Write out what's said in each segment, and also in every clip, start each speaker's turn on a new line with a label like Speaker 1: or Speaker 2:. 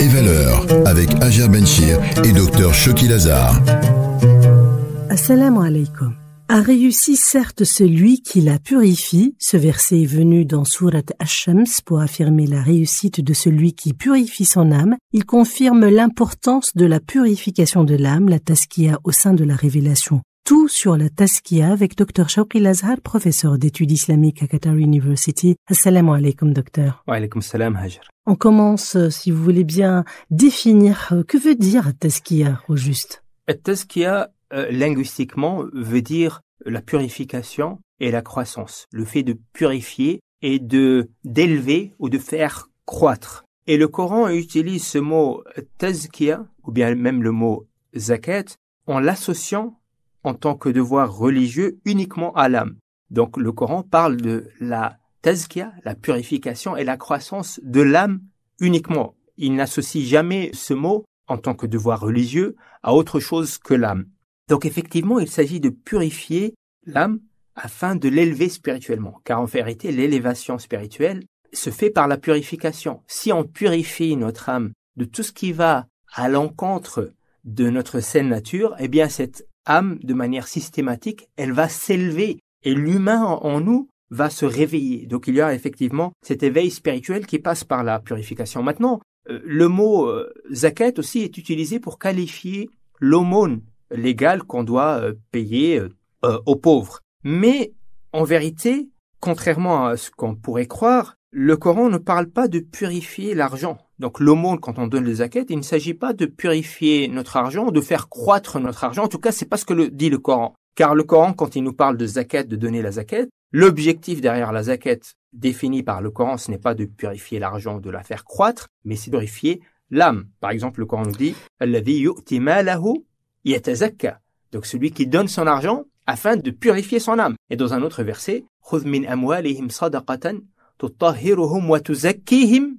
Speaker 1: et Valeurs avec Benchir et Dr Shoki
Speaker 2: Lazar. Assalamu alaikum. A réussi certes celui qui la purifie, ce verset est venu dans Surat ash pour affirmer la réussite de celui qui purifie son âme, il confirme l'importance de la purification de l'âme, la taskia au sein de la révélation tout sur la Taskia avec Dr Shawqi Lazhar, professeur d'études islamiques à Qatar University. Assalamu alaikum, docteur.
Speaker 1: Wa alaikum salam, Hajar.
Speaker 2: On commence, euh, si vous voulez bien, définir euh, que veut dire Taskia au juste.
Speaker 1: Euh, Taskia, linguistiquement, veut dire la purification et la croissance. Le fait de purifier et de d'élever ou de faire croître. Et le Coran utilise ce mot tazkia, ou bien même le mot zakat, en l'associant en tant que devoir religieux uniquement à l'âme. Donc le Coran parle de la tazkia, la purification et la croissance de l'âme uniquement. Il n'associe jamais ce mot en tant que devoir religieux à autre chose que l'âme. Donc effectivement, il s'agit de purifier l'âme afin de l'élever spirituellement, car en vérité, l'élévation spirituelle se fait par la purification. Si on purifie notre âme de tout ce qui va à l'encontre de notre saine nature, eh bien cette âme, de manière systématique, elle va s'élever et l'humain en nous va se réveiller. Donc il y a effectivement cet éveil spirituel qui passe par la purification. Maintenant, euh, le mot euh, zakat aussi est utilisé pour qualifier l'aumône légale qu'on doit euh, payer aux pauvres. Mais en vérité, contrairement à ce qu'on pourrait croire, le Coran ne parle pas de purifier l'argent. Donc l'aumône, quand on donne le zakat, il ne s'agit pas de purifier notre argent, de faire croître notre argent. En tout cas, c'est pas ce que le, dit le Coran. Car le Coran, quand il nous parle de zakat, de donner la zakat, l'objectif derrière la zakat défini par le Coran, ce n'est pas de purifier l'argent, de la faire croître, mais c'est de purifier l'âme. Par exemple, le Coran nous dit Donc celui qui donne son argent afin de purifier son âme. Et dans un autre verset,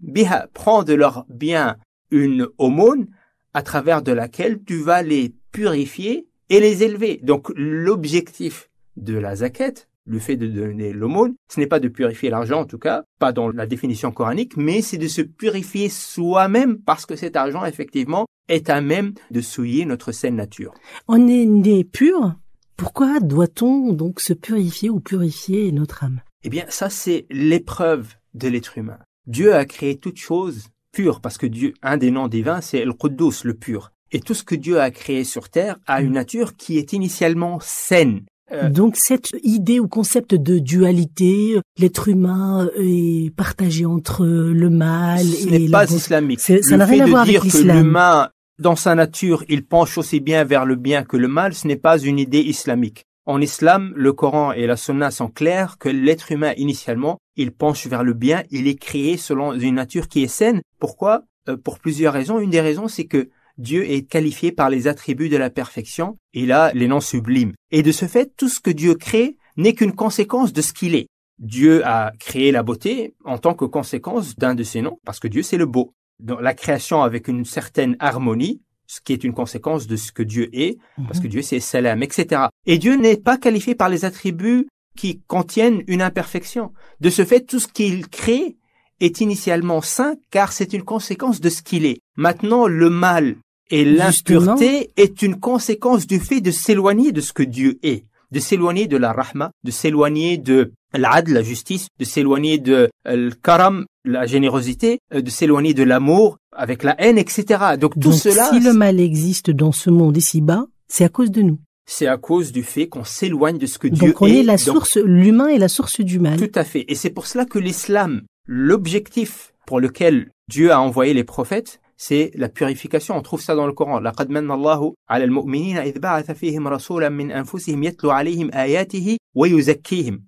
Speaker 1: biha. Prends de leur bien une aumône à travers de laquelle tu vas les purifier et les élever. Donc, l'objectif de la zakat, le fait de donner l'aumône, ce n'est pas de purifier l'argent en tout cas, pas dans la définition coranique, mais c'est de se purifier soi-même parce que cet argent effectivement est à même de souiller notre
Speaker 2: saine nature. On est né pur, pourquoi doit-on donc se purifier ou purifier notre âme
Speaker 1: eh bien, ça, c'est l'épreuve de l'être humain. Dieu a créé toute chose pure, parce que Dieu, un des noms divins, c'est le Quddus, le pur. Et tout ce que Dieu a créé sur Terre a une nature qui est initialement saine.
Speaker 2: Euh, Donc cette idée ou concept de dualité, l'être humain est partagé entre le mal et ce n'est pas islamique. ça n'a rien à voir avec l'islam. Que l'humain,
Speaker 1: dans sa nature, il penche aussi bien vers le bien que le mal, ce n'est pas une idée islamique. En islam, le Coran et la Sunna sont clairs que l'être humain initialement, il penche vers le bien, il est créé selon une nature qui est saine. Pourquoi euh, Pour plusieurs raisons. Une des raisons, c'est que Dieu est qualifié par les attributs de la perfection, et là, les noms sublimes. Et de ce fait, tout ce que Dieu crée n'est qu'une conséquence de ce qu'il est. Dieu a créé la beauté en tant que conséquence d'un de ses noms, parce que Dieu c'est le beau. la création avec une certaine harmonie, ce qui est une conséquence de ce que Dieu est, parce que mhm. Dieu c'est salam, etc. Et Dieu n'est pas qualifié par les attributs qui contiennent une imperfection. De ce fait, tout ce qu'il crée est initialement saint, car c'est une conséquence de ce qu'il est. Maintenant, le mal et l'impureté est une conséquence du fait de s'éloigner de ce que Dieu est de s'éloigner de la rahma, de s'éloigner de l'ad, la justice, de s'éloigner de euh, l'karam, la générosité, euh, de s'éloigner de l'amour avec la haine, etc. Donc tout cela... Si le
Speaker 2: mal existe dans ce monde ici-bas, c'est à cause de nous
Speaker 1: c'est à cause du fait qu'on s'éloigne de ce que Donc Dieu on est. la source,
Speaker 2: l'humain est la source du mal.
Speaker 1: Tout à fait. Et c'est pour cela que l'islam, l'objectif pour lequel Dieu a envoyé les prophètes, c'est la purification. On trouve ça dans le Coran. la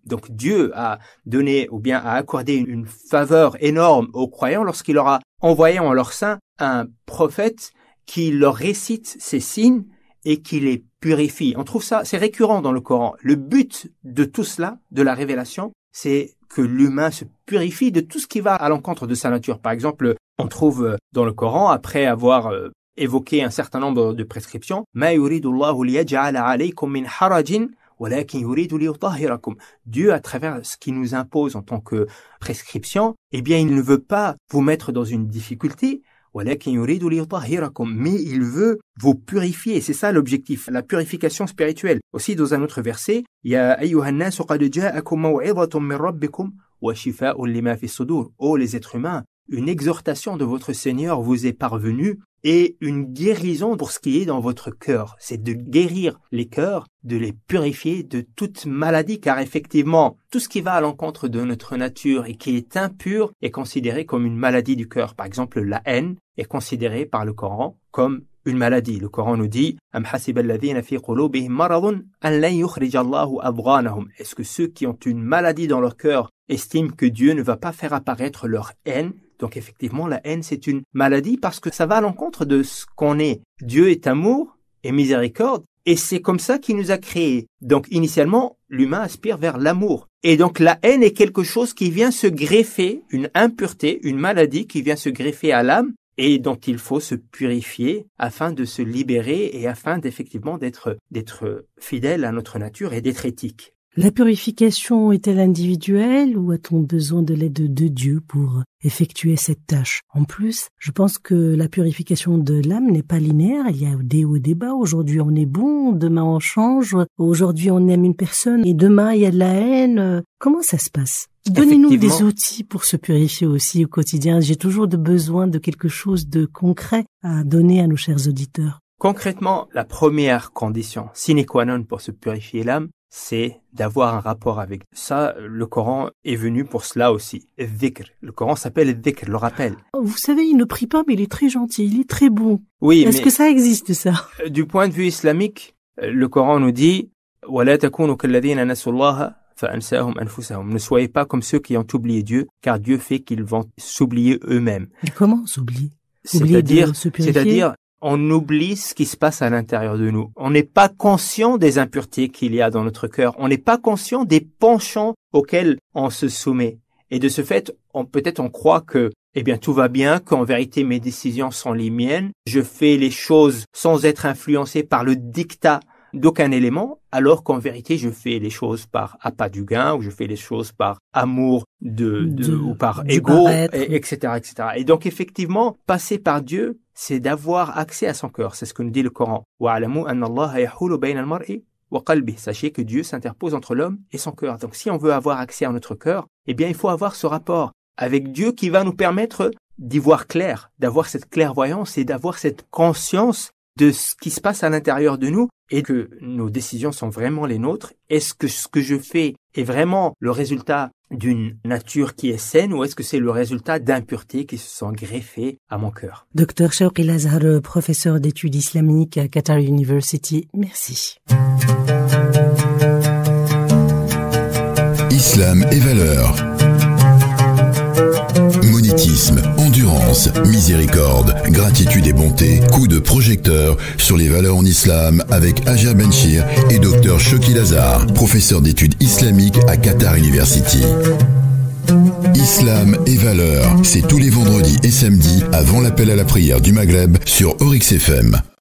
Speaker 1: Donc Dieu a donné ou bien a accordé une faveur énorme aux croyants lorsqu'il leur a envoyé en leur sein un prophète qui leur récite ses signes et qui les purifie. On trouve ça, c'est récurrent dans le Coran. Le but de tout cela, de la révélation, c'est que l'humain se purifie de tout ce qui va à l'encontre de sa nature. Par exemple, on trouve euh, dans le Coran, après avoir euh, évoqué un certain nombre de prescriptions, Dieu, à travers ce qu'il nous impose en tant que prescription, eh bien, il ne veut pas vous mettre dans une difficulté, mais il veut vous purifier. C'est ça l'objectif, la purification spirituelle. Aussi, dans un autre verset, il y a Ô les êtres humains, une exhortation de votre Seigneur vous est parvenue et une guérison pour ce qui est dans votre cœur. C'est de guérir les cœurs, de les purifier de toute maladie, car effectivement, tout ce qui va à l'encontre de notre nature et qui est impur est considéré comme une maladie du cœur. Par exemple, la haine est considérée par le Coran comme une maladie. Le Coran nous dit Est-ce que ceux qui ont une maladie dans leur cœur estiment que Dieu ne va pas faire apparaître leur haine donc effectivement, la haine, c'est une maladie parce que ça va à l'encontre de ce qu'on est. Dieu est amour et miséricorde. Et c'est comme ça qu'il nous a créés. Donc initialement, l'humain aspire vers l'amour. Et donc la haine est quelque chose qui vient se greffer, une impureté, une maladie qui vient se greffer à l'âme et dont il faut se purifier afin de se libérer et afin d'effectivement d'être, d'être fidèle à notre nature et d'être éthique.
Speaker 2: La purification est-elle individuelle ou a-t-on besoin de l'aide de Dieu pour effectuer cette tâche En plus, je pense que la purification de l'âme n'est pas linéaire, il y a des hauts et des bas, aujourd'hui on est bon, demain on change, aujourd'hui on aime une personne et demain il y a de la haine. Comment ça se passe Donnez-nous des outils pour se purifier aussi au quotidien. J'ai toujours de besoin de quelque chose de concret à donner à nos chers auditeurs.
Speaker 1: Concrètement, la première condition sine qua non pour se purifier l'âme, c'est d'avoir un rapport avec ça. Le Coran est venu pour cela aussi. Dhikr. Le Coran s'appelle Dhikr, le rappel.
Speaker 2: Oh, vous savez, il ne prie pas, mais il est très gentil, il est très bon. Oui. Est-ce que ça existe, ça?
Speaker 1: Euh, du point de vue islamique, euh, le Coran nous dit, ne soyez pas comme ceux qui ont oublié Dieu, car Dieu fait qu'ils vont s'oublier eux-mêmes.
Speaker 2: Comment s'oublier c'est-à-dire, c'est-à-dire,
Speaker 1: on oublie ce qui se passe à l'intérieur de nous. On n'est pas conscient des impuretés qu'il y a dans notre cœur. On n'est pas conscient des penchants auxquels on se soumet. Et de ce fait, on, peut-être on croit que, eh bien, tout va bien, qu'en vérité mes décisions sont les miennes. Je fais les choses sans être influencé par le dictat d'aucun élément, alors qu'en vérité je fais les choses par appât du gain ou je fais les choses par amour de, ou par ego, etc., etc. Et donc effectivement, passer par Dieu c'est d'avoir accès à son cœur. C'est ce que nous dit le Coran. Sachez que Dieu s'interpose entre l'homme et son cœur. Donc si on veut avoir accès à notre cœur, eh bien il faut avoir ce rapport avec Dieu qui va nous permettre d'y voir clair, d'avoir cette clairvoyance et d'avoir cette conscience de ce qui se passe à l'intérieur de nous et que nos décisions sont vraiment les nôtres. Est-ce que ce que je fais est vraiment le résultat d'une nature qui est saine ou est-ce que c'est le résultat d'impuretés qui se sont greffées à mon cœur
Speaker 2: Docteur El Lazar, professeur d'études islamiques à Qatar University, merci.
Speaker 1: Islam et valeurs. Monétisme, endurance, miséricorde, gratitude et bonté, coup de projecteur sur les valeurs en islam avec Aja Benchir et Dr Shoki Lazar, professeur d'études islamiques à Qatar University. Islam et valeurs, c'est tous les vendredis et samedis avant l'appel à la prière du Maghreb sur Orix FM.